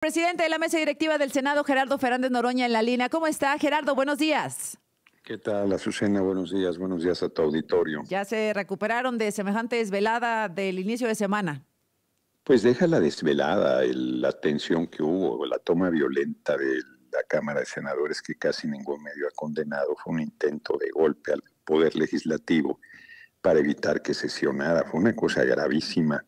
Presidente de la mesa directiva del Senado, Gerardo Fernández Noroña, en la línea. ¿Cómo está, Gerardo? Buenos días. ¿Qué tal, Azucena? Buenos días, buenos días a tu auditorio. Ya se recuperaron de semejante desvelada del inicio de semana. Pues deja la desvelada, la tensión que hubo, la toma violenta de la Cámara de Senadores que casi ningún medio ha condenado. Fue un intento de golpe al Poder Legislativo para evitar que sesionara. Fue una cosa gravísima.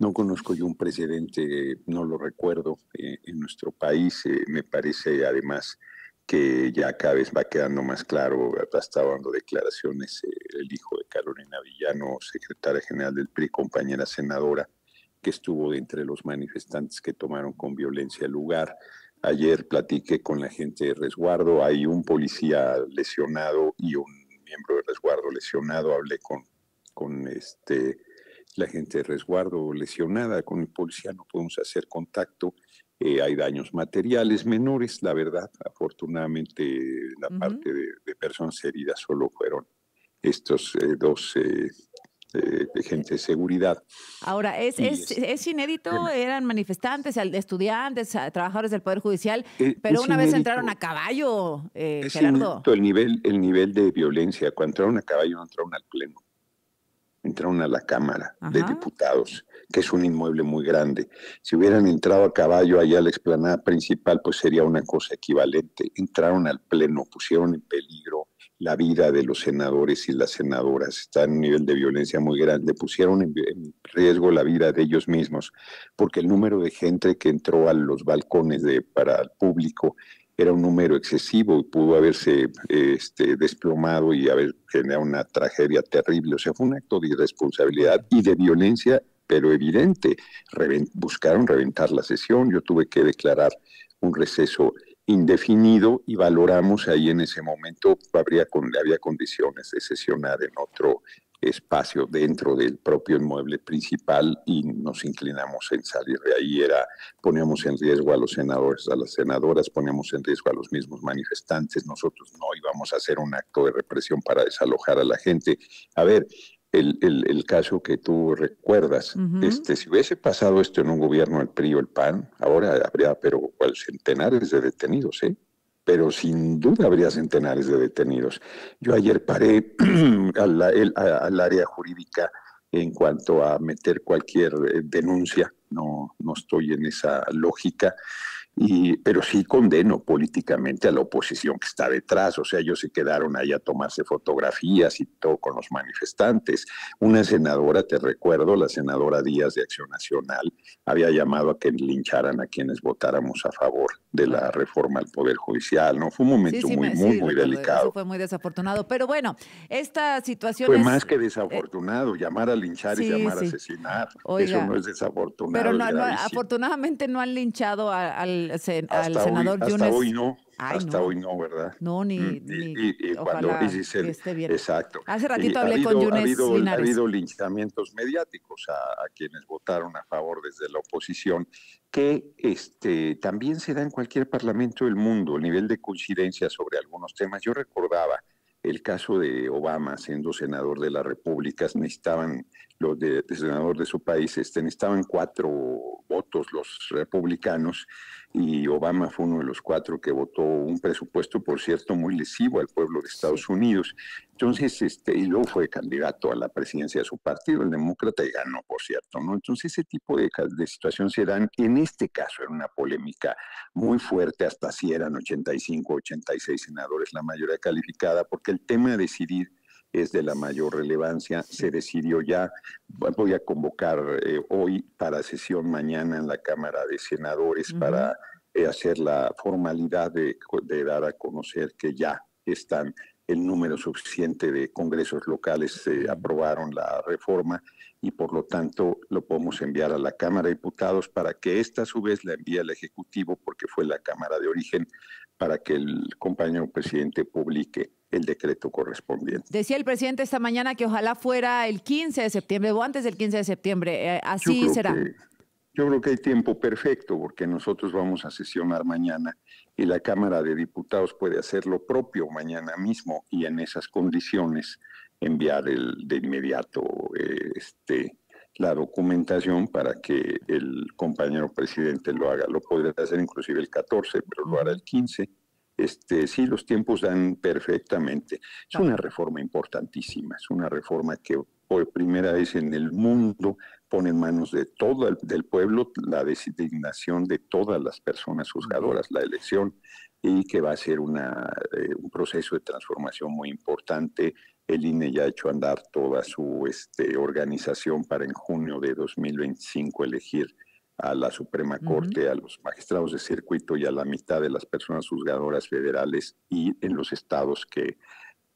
No conozco yo un presidente, no lo recuerdo, eh, en nuestro país. Eh, me parece además que ya cada vez va quedando más claro, ha estado dando declaraciones eh, el hijo de Carolina Villano, secretaria general del PRI, compañera senadora, que estuvo entre los manifestantes que tomaron con violencia el lugar. Ayer platiqué con la gente de resguardo, hay un policía lesionado y un miembro de resguardo lesionado, hablé con, con este la gente de resguardo lesionada, con el policía no podemos hacer contacto, eh, hay daños materiales menores, la verdad, afortunadamente la parte de, personas heridas solo fueron estos eh, dos eh, de gente de seguridad. Ahora, es, este, es, inédito, eran manifestantes, estudiantes, trabajadores del Poder Judicial, pero una vez entraron a caballo, eh, es Gerardo. el nivel, el nivel de violencia, cuando entraron a caballo no entraron al pleno entraron a la Cámara de Diputados, que es un inmueble muy grande. Si hubieran entrado a caballo allá a la explanada principal, pues sería una cosa equivalente. Entraron al Pleno, pusieron en peligro la vida de los senadores y las senadoras. Está en un nivel de violencia muy grande. Pusieron en riesgo la vida de ellos mismos, porque el número de gente que entró a los balcones de, para el público era un número excesivo y pudo haberse este, desplomado y haber generado una tragedia terrible. O sea, fue un acto de irresponsabilidad y de violencia, pero evidente. buscaron reventar la sesión, yo tuve que declarar un receso indefinido y valoramos ahí en ese momento habría con, había condiciones de sesionar en otro espacio dentro del propio inmueble principal y nos inclinamos en salir de ahí. Era, poníamos en riesgo a los senadores, a las senadoras, poníamos en riesgo a los mismos manifestantes. Nosotros no íbamos a hacer un acto de represión para desalojar a la gente. A ver, el, caso que tú recuerdas. este, si hubiese pasado esto en un gobierno el PRI o el PAN, ahora habría pero centenares de detenidos, ¿eh? pero sin duda habría centenares de detenidos. Yo ayer paré al, área jurídica en cuanto a meter cualquier eh, denuncia, no, no estoy en esa lógica pero sí condeno políticamente a la oposición que está detrás, o sea, ellos se quedaron ahí a tomarse fotografías y todo con los manifestantes. Una senadora, te recuerdo, la senadora Díaz de Acción Nacional, había llamado a que lincharan a quienes votáramos a favor de la reforma al Poder Judicial, ¿no? Fue un momento muy, muy, muy delicado. fue muy desafortunado, pero bueno, esta situación... Fue más que eh, desafortunado, llamar a linchar y llamar a asesinar. eso no es desafortunado. Pero afortunadamente no han linchado al al, senador Hasta hoy no. hasta hoy no, ¿verdad? No, ni. y, cuando, Exacto. Hace ratito hablé con Yunes. Ha habido, ha habido linchamientos mediáticos a, quienes votaron a favor desde la oposición, que este, también se da en cualquier parlamento del mundo, el nivel de coincidencia sobre algunos temas. Yo recordaba el caso de Obama siendo senador de la República, necesitaban, los de, senador de su país, este, necesitaban cuatro votos los republicanos y Obama fue uno de los cuatro que votó un presupuesto, por cierto, muy lesivo al pueblo de Estados Unidos. Entonces, este, y luego fue candidato a la presidencia de su partido, el demócrata, y ganó, por cierto, ¿no? Entonces, ese tipo de, de situación se dan, en este caso, era una polémica muy fuerte, hasta si eran 85, 86 senadores, la mayoría calificada, porque el tema de decidir es de la mayor relevancia. Se decidió ya, voy a convocar eh, hoy para sesión mañana en la Cámara de Senadores para eh, hacer la formalidad de, dar a conocer que ya están el número suficiente de congresos locales se aprobaron la reforma y por lo tanto lo podemos enviar a la Cámara de Diputados para que esta a su vez la envíe al Ejecutivo porque fue la Cámara de origen para que el compañero presidente publique el decreto correspondiente. Decía el presidente esta mañana que ojalá fuera el 15 de septiembre o antes del 15 de septiembre. Eh, así será. yo creo que hay tiempo perfecto porque nosotros vamos a sesionar mañana y la Cámara de Diputados puede hacer lo propio mañana mismo y en esas condiciones enviar el, de inmediato eh, este la documentación para que el compañero presidente lo haga. Lo podría hacer inclusive el 14, pero lo hará el 15. Este, sí, los tiempos dan perfectamente. Es una reforma importantísima, es una reforma que por primera vez en el mundo pone en manos de todo el del pueblo la designación de todas las personas juzgadoras, la elección, y que va a ser una, eh, un proceso de transformación muy importante el INE ya ha hecho andar toda su este, organización para en junio de 2025 elegir a la Suprema Corte, a los magistrados de circuito y a la mitad de las personas juzgadoras federales y en los estados que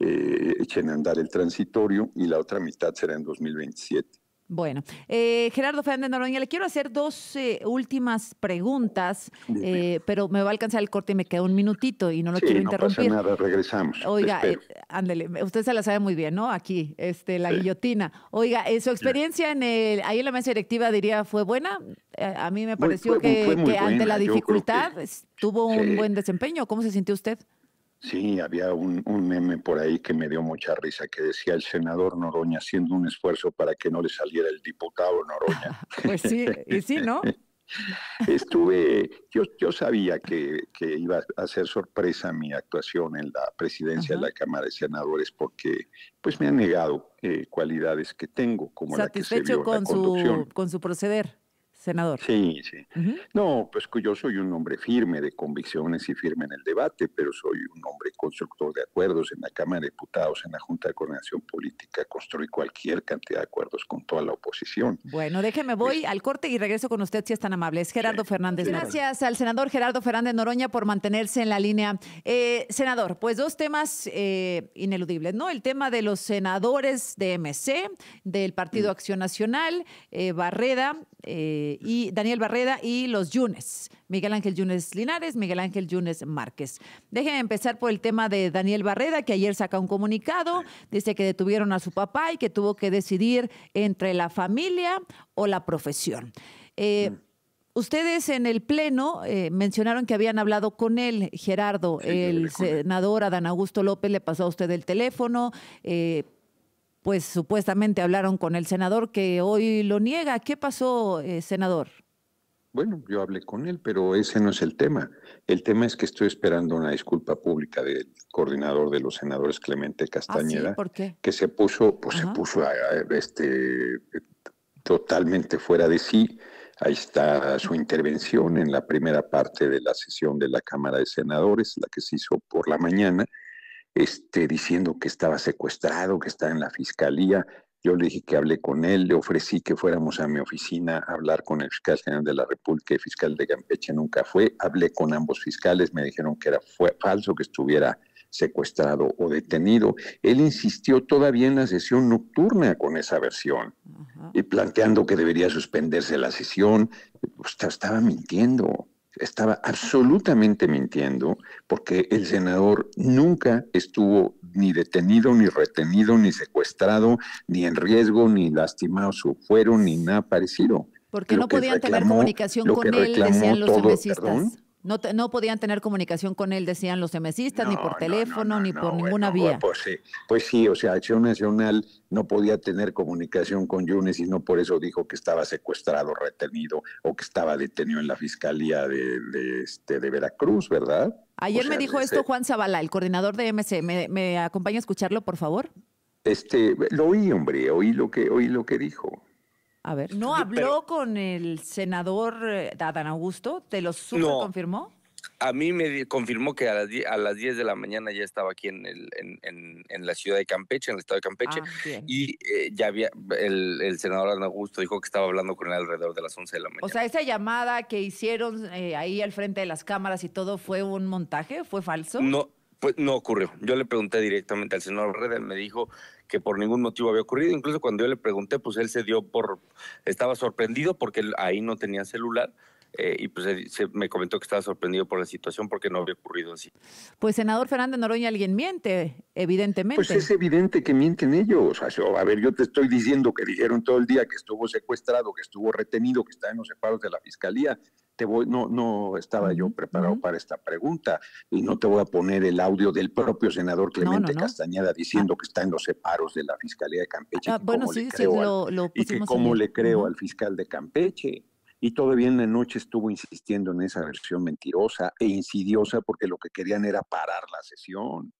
eh, echen a andar el transitorio y la otra mitad será en 2027. Bueno, eh, Gerardo Fernández Noronha, le quiero hacer dos eh, últimas preguntas, eh, pero me va a alcanzar el corte y me queda un minutito y no lo quiero interrumpir. No regresamos. Oiga, eh, ándele, usted se la sabe muy bien, ¿no? Aquí, este, la guillotina. Oiga, su experiencia en el, ahí en la mesa directiva diría fue buena. A mí me pareció que, ante la dificultad tuvo un buen desempeño. ¿Cómo se sintió usted? Sí, había un, meme por ahí que me dio mucha risa, que decía el senador Noroña haciendo un esfuerzo para que no le saliera el diputado Noroña. pues sí, y sí, ¿no? Estuve, yo, yo sabía que, iba a ser sorpresa mi actuación en la presidencia de la Cámara de Senadores porque pues me han negado eh, cualidades que tengo, como Satisfecho con, su, con su proceder senador. Sí, sí. No, pues yo soy un hombre firme de convicciones y firme en el debate, pero soy un hombre constructor de acuerdos en la Cámara de Diputados, en la Junta de Coordinación Política, construí cualquier cantidad de acuerdos con toda la oposición. Bueno, déjeme, voy al corte y regreso con usted si es tan amable. Es Gerardo Fernández. Gracias al senador Gerardo Fernández Noroña por mantenerse en la línea. Eh, senador, pues dos temas eh, ineludibles, ¿no? El tema de los senadores de MC, del Partido mm. Acción Nacional, eh, Barreda, eh, y Daniel Barreda y los Yunes, Miguel Ángel Yunes Linares, Miguel Ángel Yunes Márquez. Déjenme empezar por el tema de Daniel Barreda, que ayer saca un comunicado, dice que detuvieron a su papá y que tuvo que decidir entre la familia o la profesión. Eh, mm. Ustedes en el Pleno eh, mencionaron que habían hablado con él, Gerardo, el senador Adán Augusto López le pasó a usted el teléfono, pues supuestamente hablaron con el senador que hoy lo niega. ¿Qué pasó, eh, senador? Bueno, yo hablé con él, pero ese no es el tema. El tema es que estoy esperando una disculpa pública del coordinador de los senadores Clemente ah, Castañeda, que se puso, pues se puso eh, eh, este, totalmente fuera de sí. Ahí está su intervención en la primera parte de la sesión de la Cámara de Senadores, la que se hizo por la mañana, este, diciendo que estaba secuestrado, que estaba en la fiscalía. Yo le dije que hablé con él, le ofrecí que fuéramos a mi oficina a hablar con el fiscal general de la República, el fiscal de Campeche nunca fue. Hablé con ambos fiscales, me dijeron que era falso que estuviera secuestrado o detenido. Él insistió todavía en la sesión nocturna con esa versión, y planteando que debería suspenderse la sesión. Usted pues, estaba mintiendo estaba absolutamente mintiendo porque el senador nunca estuvo ni detenido, ni retenido, ni secuestrado, ni en riesgo, ni lastimado su fuero, ni nada parecido. Porque no podían tener comunicación con él, decían los no, podían tener comunicación con él, decían los emesistas, ni por teléfono, ni por ninguna pues vía. Pues sí, o sea, Acción Nacional no podía tener comunicación con Yunes y no por eso dijo que estaba secuestrado, retenido o que estaba detenido en la Fiscalía de, este, de Veracruz, ¿verdad? Ayer me dijo esto este Juan Zabala el coordinador de MC. ¿Me, me acompaña a escucharlo, por favor? Este, lo oí, hombre, oí lo que, oí lo que dijo. A ver. ¿No habló con el senador eh, Adán Augusto? ¿Te lo no, confirmó? A mí me confirmó que a las, 10, de la mañana ya estaba aquí en, la ciudad de Campeche, en el estado de Campeche, ah, y eh, ya había, el, senador Adán Augusto dijo que estaba hablando con él alrededor de las 11 de la mañana. O sea, esa llamada que hicieron eh, ahí al frente de las cámaras y todo fue un montaje, fue falso. No, pues no ocurrió. Yo le pregunté directamente al senador Red, me dijo que por ningún motivo había ocurrido. Incluso cuando yo le pregunté, pues él se dio por, estaba sorprendido porque ahí no tenía celular. Eh, y pues eh, se, me comentó que estaba sorprendido por la situación porque no había ocurrido así. Pues senador Fernández Noroña, alguien miente, evidentemente. Pues es evidente que mienten ellos. A ver, yo te estoy diciendo que dijeron todo el día que estuvo secuestrado, que estuvo retenido, que está en los separos de la fiscalía no, no estaba yo preparado para esta pregunta y no te voy a poner el audio del propio senador Clemente Castañeda ah. diciendo que está en los separos de la Fiscalía de Campeche. Ah, bueno, sí, lo, Y que cómo le creo al fiscal de Campeche. Y todavía en la noche estuvo insistiendo en esa versión mentirosa e insidiosa porque lo que querían era parar la sesión.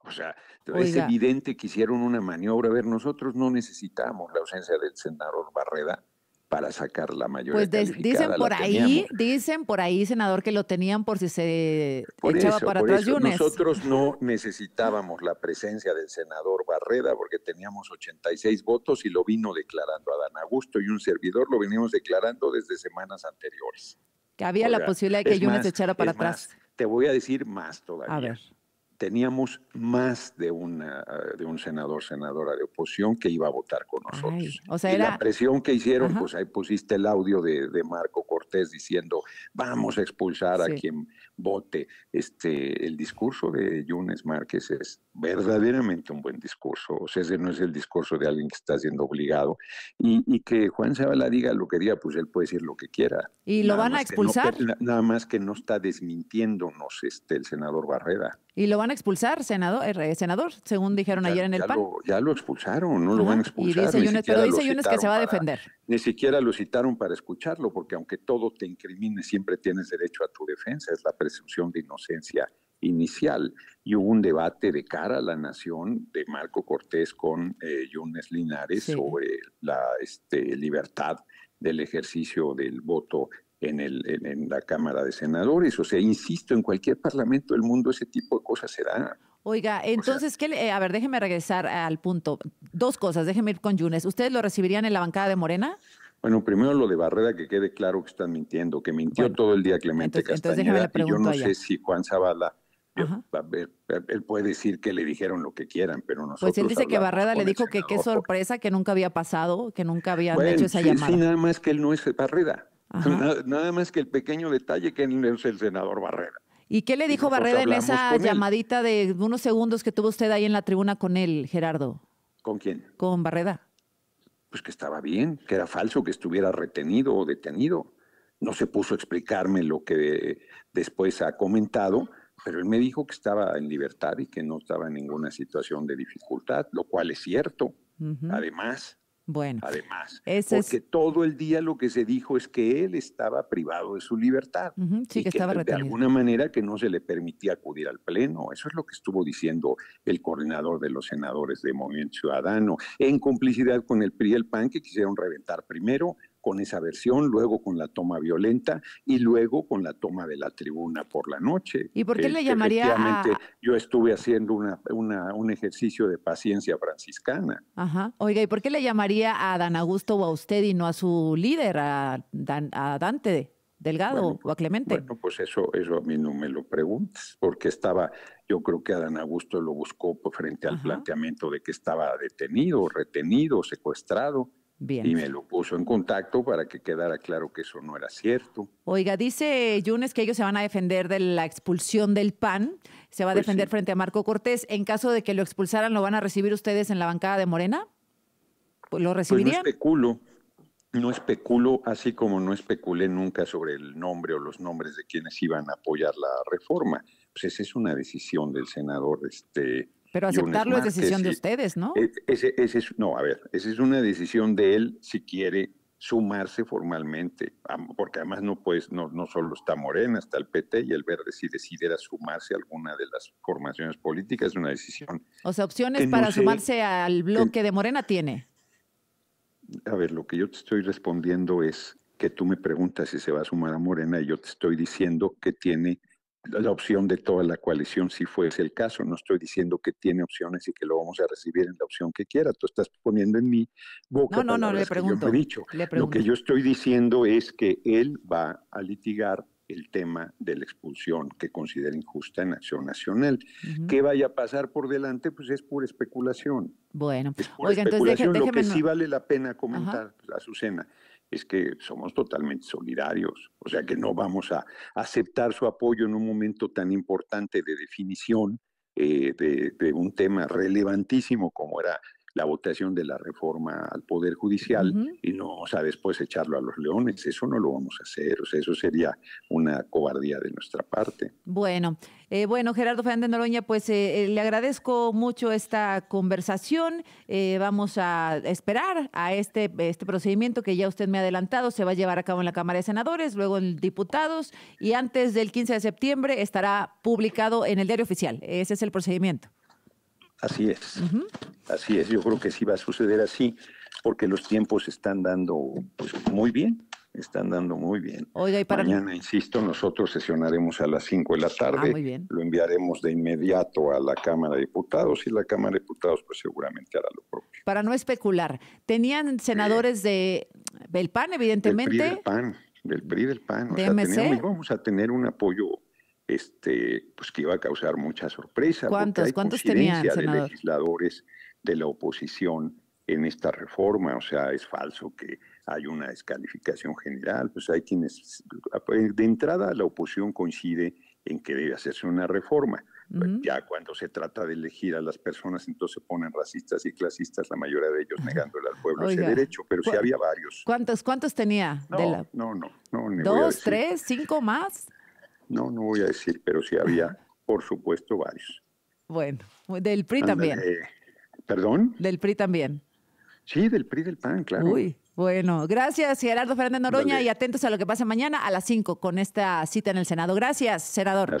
O sea, es evidente que hicieron una maniobra. A ver, nosotros no necesitamos la ausencia del senador Barreda para sacar la mayoría. Pues dicen por ahí, dicen por ahí, senador, que lo tenían por si se echaba para atrás Yunes. Nosotros no necesitábamos la presencia del senador Barreda porque teníamos 86 votos y lo vino declarando Adán Augusto y un servidor lo venimos declarando desde semanas anteriores. Que había la posibilidad de que Yunes se echara para atrás. te voy a decir más todavía. A ver teníamos más de, una, eh, de un senador, senadora de oposición que iba a votar con nosotros. o sea, y la presión que hicieron, pues ahí pusiste el audio de, de Marco Cortés diciendo, vamos a expulsar a quien vote. Este, el discurso de Yunes Márquez es verdaderamente un buen discurso, o sea, ese no es el discurso de alguien que está siendo obligado. Y, que Juan la diga lo que diga, pues él puede decir lo que quiera. ¿Y lo van a expulsar? nada más que no está desmintiéndonos este, el senador Barrera. ¿Y lo van a expulsar, senador, eh, senador según dijeron ayer en el PAN? ya lo expulsaron, no lo van a expulsar. pero dice Yunes que se va a defender. ni siquiera lo citaron para escucharlo, porque aunque todo todo te incrimine, siempre tienes derecho a tu defensa, es la presunción de inocencia inicial. Y hubo un debate de cara a la nación de Marco Cortés con eh, Yunes Linares sobre la este, libertad del ejercicio del voto en, el, en, la Cámara de Senadores. O sea, insisto, en cualquier parlamento del mundo ese tipo de cosas se dan. Oiga, entonces, eh, a ver, déjeme regresar al punto. Dos cosas, déjeme ir con Yunes. ¿Ustedes lo recibirían en la bancada de Morena? Bueno, primero lo de Barrera, que quede claro que están mintiendo, que mintió todo el día Clemente entonces, Castañeda. yo no sé si Juan Zavala, eh, él, puede decir que le dijeron lo que quieran, pero pues nosotros. Pues él dice que Barrera le dijo que qué sorpresa, que nunca había pasado, que nunca habían hecho esa llamada. Sí, nada más que él no es Barrera. Nada, más que el pequeño detalle que él es el senador Barrera. ¿Y qué le dijo Barrera en esa llamadita de unos segundos que tuvo usted ahí en la tribuna con él, Gerardo? ¿Con quién? Con Barrera pues que estaba bien, que era falso, que estuviera retenido o detenido. No se puso a explicarme lo que después ha comentado, pero él me dijo que estaba en libertad y que no estaba en ninguna situación de dificultad, lo cual es cierto. Además, bueno. Además, porque todo el día lo que se dijo es que él estaba privado de su libertad. y que, de alguna manera que no se le permitía acudir al Pleno. Eso es lo que estuvo diciendo el coordinador de los senadores de Movimiento Ciudadano, en complicidad con el PRI y el PAN, que quisieron reventar primero con esa versión, luego con la toma violenta y luego con la toma de la tribuna por la noche. ¿Y por qué le este, llamaría a... Yo estuve haciendo una, un ejercicio de paciencia franciscana. Ajá. Oiga, ¿y por qué le llamaría a Dan Augusto o a usted y no a su líder, a, a Dante? Delgado o a Clemente. Bueno, pues eso, eso a mí no me lo preguntas, porque estaba, yo creo que Adán Augusto lo buscó frente al planteamiento de que estaba detenido, retenido, secuestrado. Y me lo puso en contacto para que quedara claro que eso no era cierto. Oiga, dice Yunes que ellos se van a defender de la expulsión del PAN, se va a pues defender frente a Marco Cortés. En caso de que lo expulsaran, ¿lo van a recibir ustedes en la bancada de Morena? Pues ¿Lo pues recibirían? no especulo, no especulo, así como no especulé nunca sobre el nombre o los nombres de quienes iban a apoyar la reforma. Pues esa es una decisión del senador este, pero aceptarlo es decisión de ustedes, ¿no? Ese, es, no, a ver, esa es una decisión de él si quiere sumarse formalmente, porque además no, pues, no, solo está Morena, está el PT y el Verde, si decidiera sumarse a alguna de las formaciones políticas, es una decisión. O sea, opciones para sumarse al bloque de Morena tiene. A ver, lo que yo te estoy respondiendo es que tú me preguntas si se va a sumar a Morena y yo te estoy diciendo que tiene la opción de toda la coalición si fuese el caso. No estoy diciendo que tiene opciones y que lo vamos a recibir en la opción que quiera. Tú estás poniendo en mi boca. No, no, no, le pregunto, dicho. Lo que yo estoy diciendo es que él va a litigar el tema de la expulsión que considera injusta en Acción Nacional. ¿Qué vaya a pasar por delante? Pues es pura especulación. Bueno, es Oiga, Entonces, déjeme... lo que sí vale la pena comentar, Azucena, es que somos totalmente solidarios, o sea que no vamos a aceptar su apoyo en un momento tan importante de definición eh, de, de, un tema relevantísimo como era la votación de la reforma al Poder Judicial y no, o sea, después echarlo a los leones. Eso no lo vamos a hacer, o sea, eso sería una cobardía de nuestra parte. Bueno, eh, bueno, Gerardo Fernández Noroña, pues eh, eh, le agradezco mucho esta conversación. vamos a esperar a este, este procedimiento que ya usted me ha adelantado, se va a llevar a cabo en la Cámara de Senadores, luego en diputados y antes del 15 de septiembre estará publicado en el diario oficial. Ese es el procedimiento. Así es, así es. Yo creo que sí va a suceder así, porque los tiempos están dando pues, muy bien, están dando muy bien. Mañana, insisto, nosotros sesionaremos a las 5 de la ah, tarde. Lo enviaremos de inmediato a la Cámara de Diputados y la Cámara de Diputados pues seguramente hará lo propio. Para no especular, tenían senadores de del PAN, evidentemente. Del del PAN, del PRI del PAN. vamos a tener un apoyo este, pues que iba a causar mucha sorpresa. ¿Cuántos, hay ¿cuántos tenían, de legisladores de la oposición en esta reforma, o sea, es falso que hay una descalificación general, pues hay quienes, pues, de entrada la oposición coincide en que debe hacerse una reforma. Ya cuando se trata de elegir a las personas, entonces se ponen racistas y clasistas, la mayoría de ellos negándole al pueblo ese derecho, pero sí había varios. ¿Cuántos, cuántos tenía? de la... no, no, no, no. ¿Dos, tres, cinco más? No, no voy a decir, pero sí había, por supuesto, varios. Bueno, del PRI también. Eh, ¿Perdón? Del PRI también. Sí, del PRI del PAN, claro. Uy, bueno, gracias Gerardo Fernández Noroña y atentos a lo que pasa mañana a las 5 con esta cita en el Senado. Gracias, senador.